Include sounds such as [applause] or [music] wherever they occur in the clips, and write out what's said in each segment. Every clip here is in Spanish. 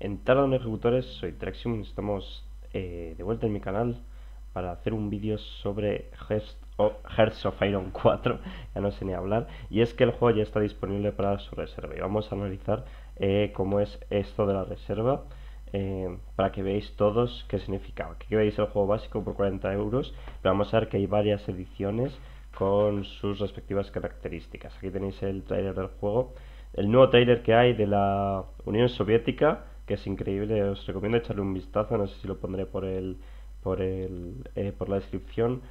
en ejecutores, soy y estamos eh, de vuelta en mi canal para hacer un vídeo sobre Hearts of, Iron 4, [laughs] ya no sé ni hablar, y es que el juego ya está disponible para su reserva y vamos a analizar eh, cómo es esto de la reserva eh, para que veáis todos qué significaba. Aquí veis el juego básico por 40 euros, pero vamos a ver que hay varias ediciones con sus respectivas características. Aquí tenéis el trailer del juego, el nuevo trailer que hay de la Unión Soviética, que es increíble. Os recomiendo echarle un vistazo, no sé si lo pondré por el, por eh, por la descripción,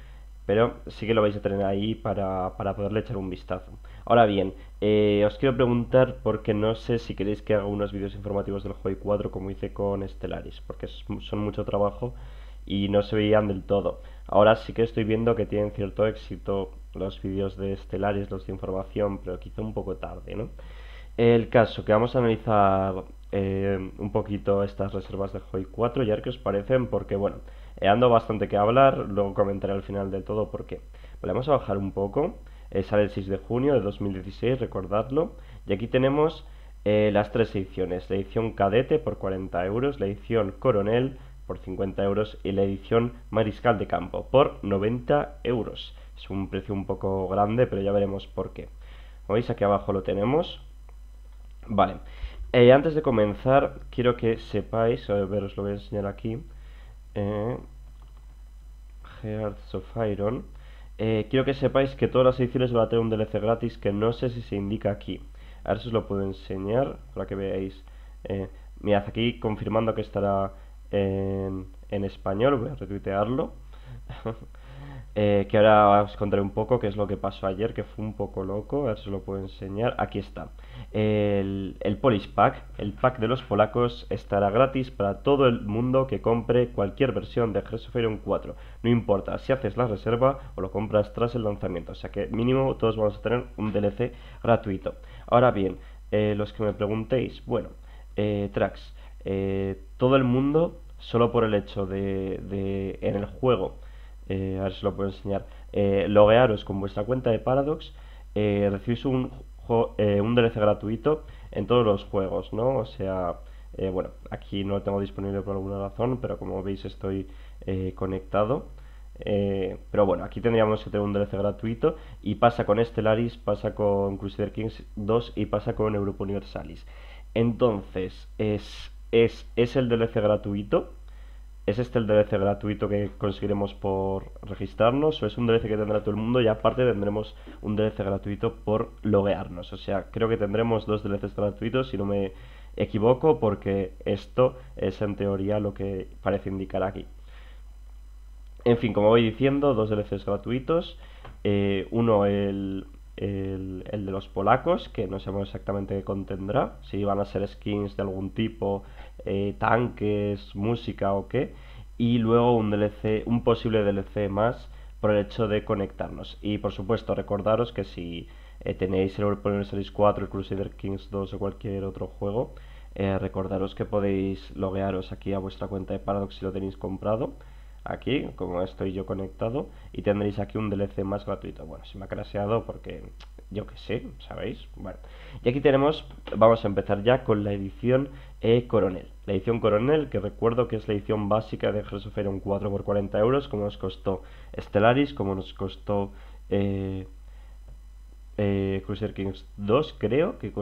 pero sí que lo vais a tener ahí para, poderle echar un vistazo. Ahora bien, eh, os quiero preguntar porque no sé si queréis que haga unos vídeos informativos del Joy 4 como hice con Stellaris, porque son mucho trabajo y no se veían del todo. Ahora sí que estoy viendo que tienen cierto éxito los vídeos de Stellaris, los de información, pero quizá un poco tarde, ¿no? El caso que vamos a analizar eh, un poquito estas reservas de Joy 4 y a ver qué os parecen, porque bueno, he eh, ando bastante que hablar, luego comentaré al final de todo por qué. vamos a bajar un poco, eh, sale el 6 de junio de 2016, recordadlo, y aquí tenemos las tres ediciones, la edición cadete por 40 euros, la edición coronel por 50 euros y la edición mariscal de campo por 90 euros. Es un precio un poco grande, pero ya veremos por qué. ¿Veis? Aquí abajo lo tenemos. Vale. Eh, antes de comenzar, quiero que sepáis, a ver, os lo voy a enseñar aquí, eh, of Iron, eh, quiero que sepáis que todas las ediciones van a tener un DLC gratis que no sé si se indica aquí. A ver si os lo puedo enseñar para que veáis. mirad, aquí confirmando que estará en, español, voy a retuitearlo. [laughs] que ahora os contaré un poco qué es lo que pasó ayer, que fue un poco loco, a ver si os lo puedo enseñar. Aquí está. El, el, Polish Pack, el pack de los polacos, estará gratis para todo el mundo que compre cualquier versión de Hearts of 4. No importa si haces la reserva o lo compras tras el lanzamiento. O sea que mínimo todos vamos a tener un DLC gratuito. Ahora bien, eh, los que me preguntéis, bueno, eh, tracks, eh, todo el mundo, solo por el hecho de, de en el juego, eh, a ver si lo puedo enseñar, loguearos con vuestra cuenta de Paradox, recibís un eh, un DLC gratuito en todos los juegos, ¿no? O sea, eh, bueno, aquí no lo tengo disponible por alguna razón, pero como veis estoy eh, conectado. pero bueno, aquí tendríamos que tener un DLC gratuito y pasa con Stellaris, pasa con Crusader Kings 2 y pasa con Europa Universalis. Entonces, es, es, es el DLC gratuito ¿Es este el DLC gratuito que conseguiremos por registrarnos o es un DLC que tendrá todo el mundo y aparte tendremos un DLC gratuito por loguearnos? O sea, creo que tendremos dos DLCs gratuitos si no me equivoco porque esto es en teoría lo que parece indicar aquí. En fin, como voy diciendo, dos DLCs gratuitos. Eh, uno el, el, de los polacos, que no sabemos exactamente qué contendrá, si van a ser skins de algún tipo eh, tanques, música o qué, y luego un DLC, un posible DLC más por el hecho de conectarnos. Y por supuesto, recordaros que si eh, tenéis el Warhammer Series 4, el Crusader Kings 2 o cualquier otro juego, eh, recordaros que podéis loguearos aquí a vuestra cuenta de Paradox si lo tenéis comprado. Aquí, como estoy yo conectado, y tendréis aquí un DLC más gratuito. Bueno, se me ha craseado porque yo que sé, ¿sabéis? Bueno, y aquí tenemos, vamos a empezar ya con la edición e Coronel. La edición Coronel, que recuerdo que es la edición básica de Hearts of Iron 4 por 40 euros, como nos costó Stellaris, como nos costó eh, eh, Cruiser Kings 2, creo, que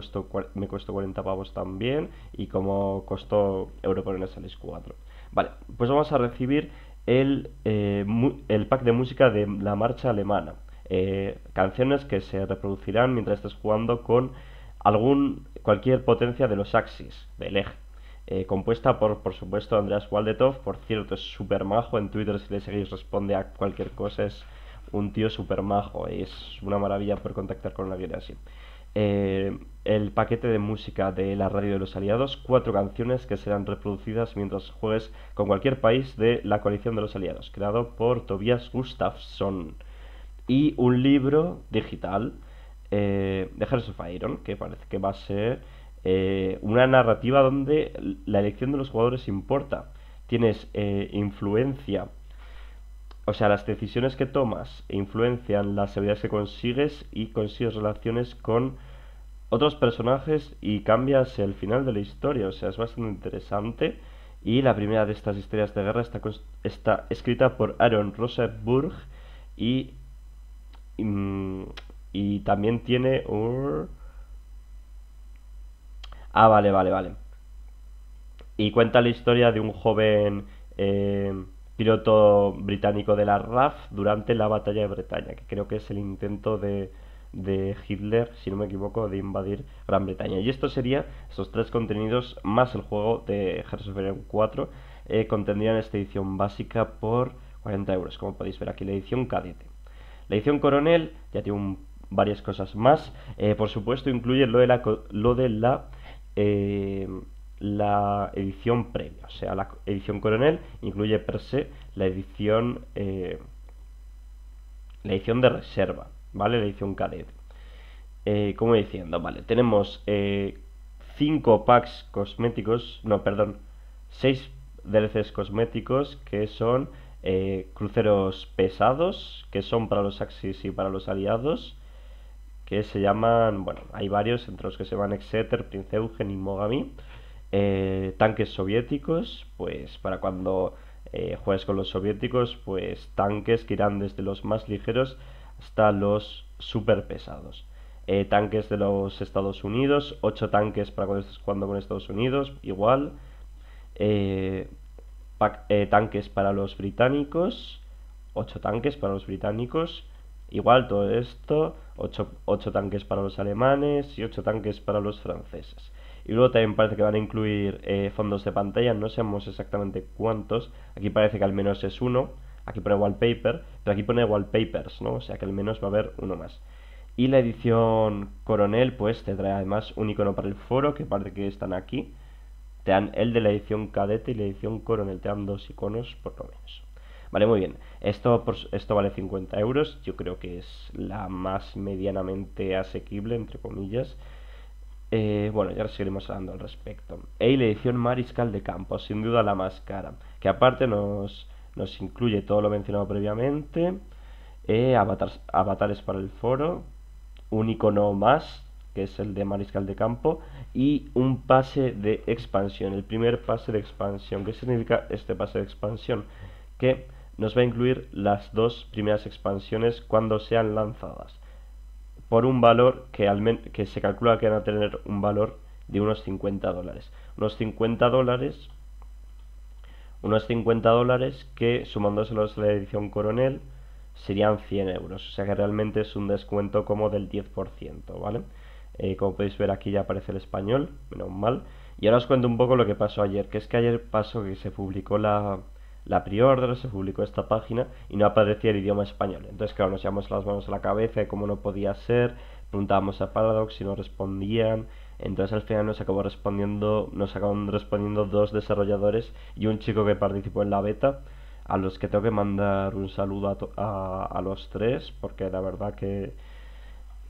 me costó 40 pavos también, y como costó Europa Universalis 4. Vale, pues vamos a recibir el, eh, el pack de música de la marcha alemana. canciones que se reproducirán mientras estés jugando con algún, cualquier potencia de los axis, del eje. Eh, compuesta por, por supuesto, Andreas Waldetov, por cierto, es súper majo, en Twitter si le seguís responde a cualquier cosa, es un tío súper majo, es una maravilla poder contactar con alguien así. Eh, el paquete de música de la radio de los aliados, cuatro canciones que serán reproducidas mientras juegues con cualquier país de la coalición de los aliados, creado por Tobias Gustafsson, y un libro digital eh, de Hearts of Iron, que parece que va a ser eh, una narrativa donde la elección de los jugadores importa. Tienes eh, influencia, o sea, las decisiones que tomas influencian las habilidades que consigues y consigues relaciones con otros personajes y cambias el final de la historia. O sea, es bastante interesante. Y la primera de estas historias de guerra está, está escrita por Aaron Rosenberg y mm, y también tiene un... Ah, vale, vale, vale. Y cuenta la historia de un joven eh, piloto británico de la RAF durante la batalla de Bretaña, que creo que es el intento de, Hitler, si no me equivoco, de invadir Gran Bretaña. Y esto sería, esos tres contenidos más el juego de Hearts 4, eh, contendrían esta edición básica por 40 euros, como podéis ver aquí, la edición cadete. La edición coronel ya tiene un varias cosas más. Eh, por supuesto, incluye lo de la, lo de la, eh, la edición previa, o sea, la edición coronel incluye per se la edición, eh, la edición de reserva, ¿vale? La edición cadet como diciendo, vale, tenemos 5 packs cosméticos, no, perdón, 6 DLCs cosméticos que son cruceros pesados, que son para los Axis y para los aliados, que se llaman, bueno, hay varios, entre los que se van Exeter, Prince Eugen y Mogami, eh, tanques soviéticos, pues para cuando eh, juegues con los soviéticos, pues tanques que irán desde los más ligeros hasta los super pesados. Eh, tanques de los Estados Unidos, 8 tanques para cuando estés jugando con Estados Unidos, igual. tanques para los británicos, 8 tanques para los británicos, Igual todo esto, 8, tanques para los alemanes y 8 tanques para los franceses. Y luego también parece que van a incluir eh, fondos de pantalla, no sabemos exactamente cuántos. Aquí parece que al menos es uno. Aquí pone wallpaper, pero aquí pone wallpapers, ¿no? O sea que al menos va a haber uno más. Y la edición coronel, pues te trae además un icono para el foro, que parece que están aquí. Te dan el de la edición cadete y la edición coronel, te dan dos iconos por lo menos. Vale, muy bien. Esto, esto vale 50 euros. Yo creo que es la más medianamente asequible, entre comillas. Eh, bueno, ya seguiremos hablando al respecto. Y la edición Mariscal de Campo, sin duda la más cara. Que aparte nos, nos incluye todo lo mencionado previamente. Eh, avatares para el foro. Un icono más, que es el de Mariscal de Campo. Y un pase de expansión. El primer pase de expansión. ¿Qué significa este pase de expansión? Que nos va a incluir las dos primeras expansiones cuando sean lanzadas, por un valor que, que se calcula que van a tener un valor de unos 50 dólares. Unos 50 dólares, unos 50 dólares que sumándoselos a la edición coronel serían 100 euros, o sea que realmente es un descuento como del 10%, ¿vale? Eh, como podéis ver aquí ya aparece el español, menos mal. Y ahora os cuento un poco lo que pasó ayer, que es que ayer pasó que se publicó la, la pre-order, se publicó esta página y no aparecía el idioma español. Entonces, claro, nos llevamos las manos a la cabeza de cómo no podía ser, preguntábamos a Paradox y no respondían. Entonces al final nos acabó respondiendo, nos acaban respondiendo dos desarrolladores y un chico que participó en la beta, a los que tengo que mandar un saludo a, los tres, porque la verdad que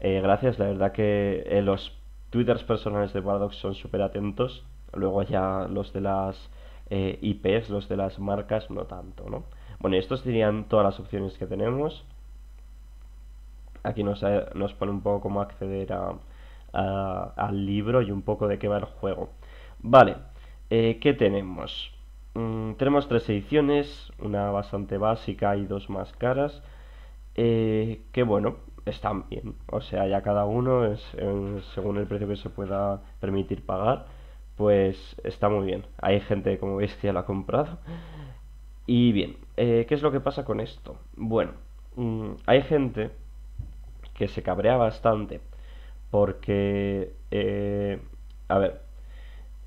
eh, gracias, la verdad que eh, los twitters personales de Paradox son súper atentos, luego ya los de las eh, IPs, los de las marcas no tanto, ¿no? Bueno, estos serían todas las opciones que tenemos. Aquí nos, eh, nos pone un poco cómo acceder a, al libro y un poco de qué va el juego. Vale, eh, ¿qué tenemos? Mm, tenemos tres ediciones, una bastante básica y dos más caras. que bueno, están bien. O sea, ya cada uno es según el precio que se pueda permitir pagar pues está muy bien. Hay gente, como veis, que ya la ha comprado. Y bien, eh, ¿qué es lo que pasa con esto? Bueno, mm, hay gente que se cabrea bastante porque, eh, a ver,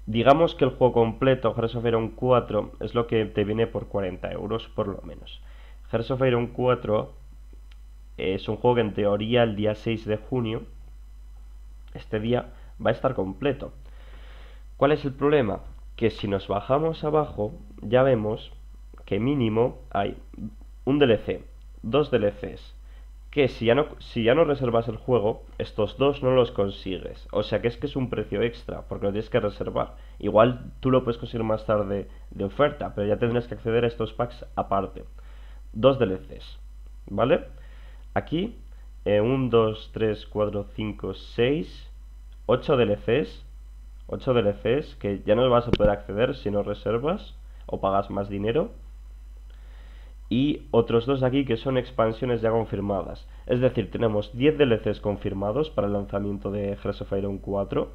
digamos que el juego completo, Hearts of Iron 4, es lo que te viene por 40 euros por lo menos. Hearts of Iron 4 es un juego que en teoría el día 6 de junio, este día, va a estar completo ¿Cuál es el problema? Que si nos bajamos abajo, ya vemos que mínimo hay un DLC, dos DLCs, que si ya no, si ya no reservas el juego, estos dos no los consigues. O sea que es que es un precio extra, porque lo tienes que reservar. Igual tú lo puedes conseguir más tarde de oferta, pero ya tendrás que acceder a estos packs aparte. Dos DLCs, ¿vale? Aquí, 1, 2, 3, 4, 5, 6, 8 DLCs 8 DLCs que ya no vas a poder acceder si no reservas o pagas más dinero. Y otros dos aquí que son expansiones ya confirmadas. Es decir, tenemos 10 DLCs confirmados para el lanzamiento de Hearts of Iron 4.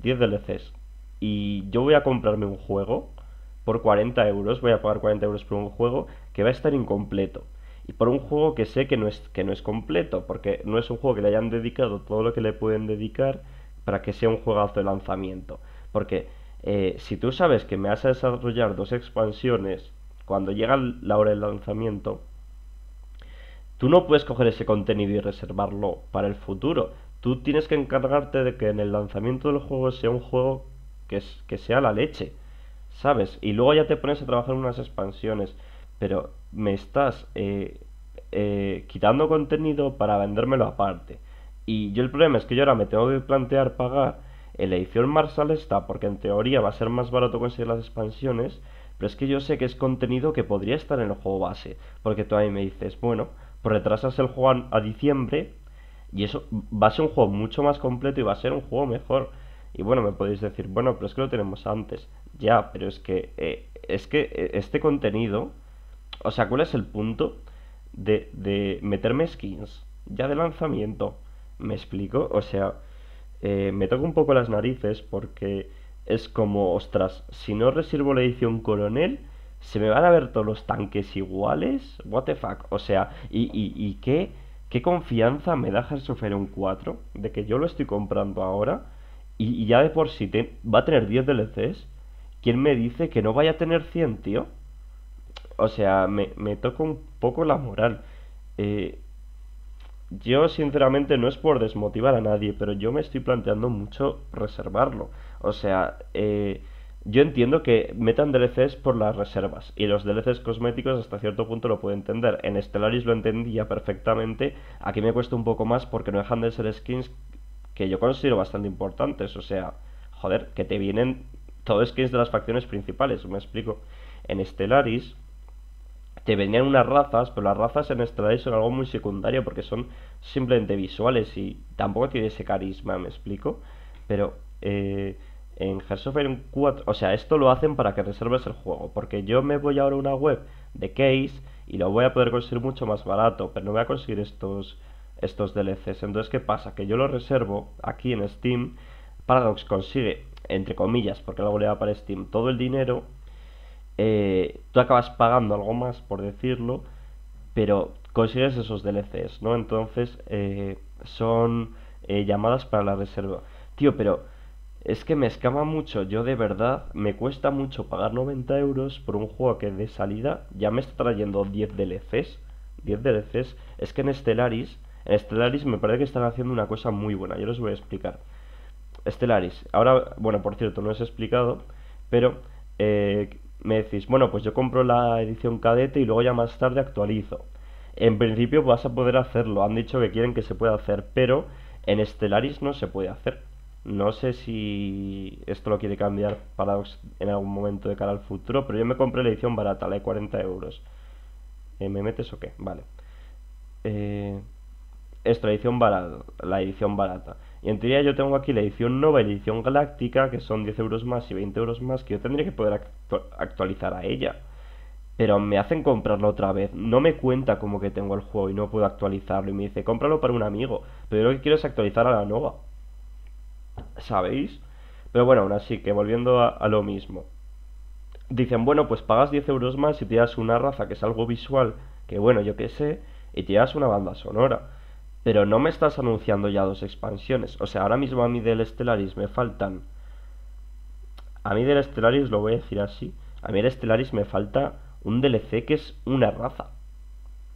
10 DLCs. Y yo voy a comprarme un juego por 40 euros, voy a pagar 40 euros por un juego que va a estar incompleto. Y por un juego que sé que no es, que no es completo, porque no es un juego que le hayan dedicado todo lo que le pueden dedicar para que sea un juegazo de lanzamiento. Porque eh, si tú sabes que me vas a desarrollar dos expansiones cuando llega la hora del lanzamiento, tú no puedes coger ese contenido y reservarlo para el futuro. Tú tienes que encargarte de que en el lanzamiento del juego sea un juego que, que sea la leche, ¿sabes? Y luego ya te pones a trabajar unas expansiones, pero me estás eh, eh, quitando contenido para vendérmelo aparte. Y yo el problema es que yo ahora me tengo que plantear pagar el edición Marsal está porque en teoría va a ser más barato conseguir las expansiones, pero es que yo sé que es contenido que podría estar en el juego base, porque tú a mí me dices, bueno, pues retrasas el juego a, diciembre y eso va a ser un juego mucho más completo y va a ser un juego mejor. Y bueno, me podéis decir, bueno, pero es que lo tenemos antes. Ya, pero es que eh, es que eh, este contenido, o sea, ¿cuál es el punto de, de meterme skins ya de lanzamiento? ¿Me explico? O sea, eh, me toca un poco las narices porque es como, ostras, si no reservo la edición coronel, se me van a ver todos los tanques iguales. What the fuck? O sea, ¿y, y, qué, qué confianza me da un 4? De que yo lo estoy comprando ahora y, ya de por sí te, va a tener 10 DLCs. ¿Quién me dice que no vaya a tener 100, tío? O sea, me, me toca un poco la moral. Eh, yo, sinceramente, no es por desmotivar a nadie, pero yo me estoy planteando mucho reservarlo. O sea, eh, yo entiendo que metan DLCs por las reservas, y los DLCs cosméticos hasta cierto punto lo puedo entender. En Stellaris lo entendía perfectamente, aquí me cuesta un poco más porque no dejan de ser skins que yo considero bastante importantes. O sea, joder, que te vienen todos skins de las facciones principales, me explico. En Stellaris te venían unas razas, pero las razas en Straday son algo muy secundario porque son simplemente visuales y tampoco tiene ese carisma, me explico. Pero eh, en Hearts 4, o sea, esto lo hacen para que reserves el juego, porque yo me voy ahora a una web de case y lo voy a poder conseguir mucho más barato, pero no voy a conseguir estos, estos DLCs. Entonces, ¿qué pasa? Que yo lo reservo aquí en Steam, Paradox consigue, entre comillas, porque luego le va para Steam, todo el dinero eh, tú acabas pagando algo más, por decirlo, pero consigues esos DLCs, ¿no? Entonces eh, son eh, llamadas para la reserva. Tío, pero es que me escama mucho, yo de verdad me cuesta mucho pagar 90 euros por un juego que de salida ya me está trayendo 10 DLCs. 10 DLCs. Es que en Stellaris, en Stellaris me parece que están haciendo una cosa muy buena, yo les voy a explicar. Stellaris, ahora, bueno, por cierto, no es he explicado, pero eh, me decís, bueno, pues yo compro la edición cadete y luego ya más tarde actualizo. En principio vas a poder hacerlo, han dicho que quieren que se pueda hacer, pero en Stellaris no se puede hacer. No sé si esto lo quiere cambiar Paradox en algún momento de cara al futuro, pero yo me compré la edición barata, la de 40 euros. Eh, ¿Me metes o qué? Vale. Eh, la edición barata. La edición barata. Y en teoría yo tengo aquí la edición nova y la edición galáctica, que son 10 euros más y 20 euros más, que yo tendría que poder actualizar a ella. Pero me hacen comprarlo otra vez. No me cuenta como que tengo el juego y no puedo actualizarlo. Y me dice, cómpralo para un amigo. Pero yo lo que quiero es actualizar a la nova. ¿Sabéis? Pero bueno, aún así, que volviendo a, lo mismo. Dicen, bueno, pues pagas 10 euros más y te das una raza, que es algo visual, que bueno, yo qué sé, y te das una banda sonora. Pero no me estás anunciando ya dos expansiones. O sea, ahora mismo a mí del Stellaris me faltan. A mí del Stellaris lo voy a decir así. A mí del Stellaris me falta un DLC que es una raza.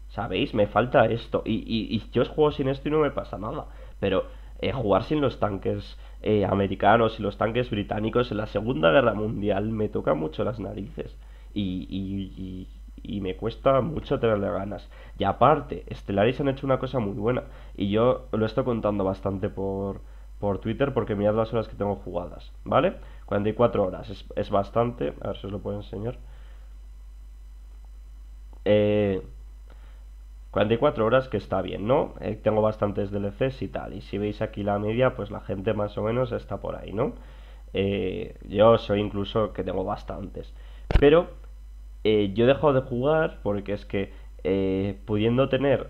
¿Sabéis? Me falta esto. Y, y, y yo juego sin esto y no me pasa nada. Pero eh, jugar sin los tanques eh, americanos y los tanques británicos en la Segunda Guerra Mundial me toca mucho las narices. y, y y me cuesta mucho tenerle ganas. Y aparte, Stellaris han hecho una cosa muy buena y yo lo estoy contando bastante por, por Twitter porque mirad las horas que tengo jugadas, ¿vale? 44 horas, es, bastante, a ver si os lo puedo enseñar. 44 eh, horas que está bien, ¿no? Eh, tengo bastantes DLCs y tal, y si veis aquí la media, pues la gente más o menos está por ahí, ¿no? Eh, yo soy incluso que tengo bastantes. Pero eh, yo he de jugar porque es que eh, pudiendo tener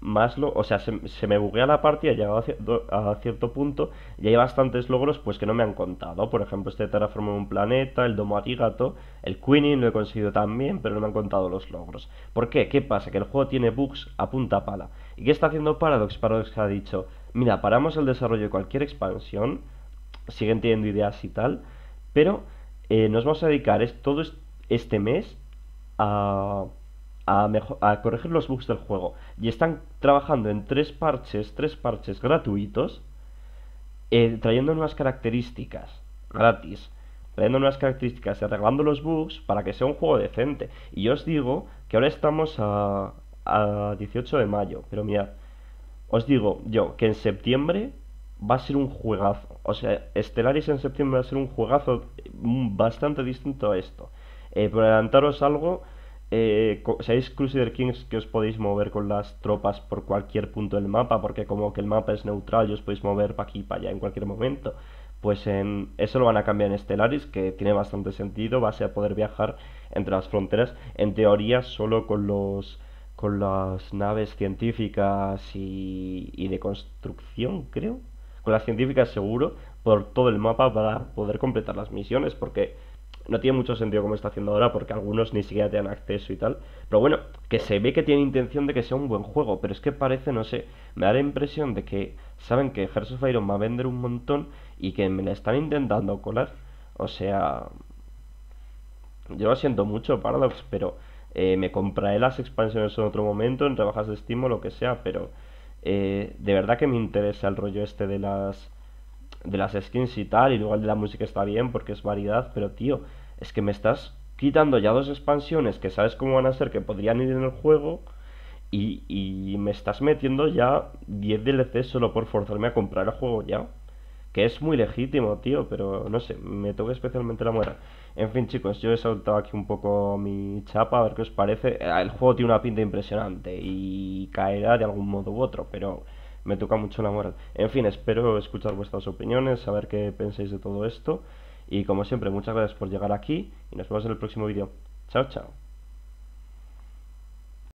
más lo, o sea, se, se me buguea la partida, llegado a, cierto, a cierto punto y hay bastantes logros pues que no me han contado. Por ejemplo, este terraformar un planeta, el domo arigato, el queening lo he conseguido también, pero no me han contado los logros. ¿Por qué? ¿Qué pasa? Que el juego tiene bugs a punta pala. ¿Y qué está haciendo Paradox? Paradox ha dicho, mira, paramos el desarrollo de cualquier expansión, siguen teniendo ideas y tal, pero eh, nos vamos a dedicar es, todo, este mes a, a, corregir los bugs del juego. Y están trabajando en tres parches, tres parches gratuitos, eh, trayendo nuevas características gratis trayendo nuevas características y arreglando los bugs para que sea un juego decente. Y yo os digo que ahora estamos a, a 18 de mayo, pero mirad, os digo yo que en septiembre va a ser un juegazo. O sea, Stellaris en septiembre va a ser un juegazo mm, bastante distinto a esto. Eh, por adelantaros algo, eh, ¿sabéis Crusader Kings que os podéis mover con las tropas por cualquier punto del mapa? Porque como que el mapa es neutral y os podéis mover para aquí y para allá en cualquier momento. Pues en, em, eso lo van a cambiar en Stellaris, que tiene bastante sentido, Va a ser poder viajar entre las fronteras, en teoría solo con los con las naves científicas y, y de construcción, creo. Con las científicas seguro, por todo el mapa para poder completar las misiones, porque no tiene mucho sentido como está haciendo ahora porque algunos ni siquiera tienen acceso y tal. Pero bueno, que se ve que tiene intención de que sea un buen juego, pero es que parece, no sé, me da la impresión de que saben que Hearts of Iron va a vender un montón y que me la están intentando colar. O sea, yo lo siento mucho, Paradox, pero eh, me compraré las expansiones en otro momento, en rebajas de estímulo, lo que sea, pero eh, de verdad que me interesa el rollo este de las de las skins y tal, y luego el de la música está bien porque es variedad, pero tío, es que me estás quitando ya dos expansiones que sabes cómo van a ser, que podrían ir en el juego, y, y me estás metiendo ya 10 DLC solo por forzarme a comprar el juego ya. Que es muy legítimo, tío, pero no sé, me toca especialmente la muera. En fin, chicos, yo he saltado aquí un poco mi chapa, a ver qué os parece. El juego tiene una pinta impresionante y caerá de algún modo u otro, pero me toca mucho la moral. En fin, espero escuchar vuestras opiniones, saber qué pensáis de todo esto. Y como siempre, muchas gracias por llegar aquí y nos vemos en el próximo vídeo. Chao, chao.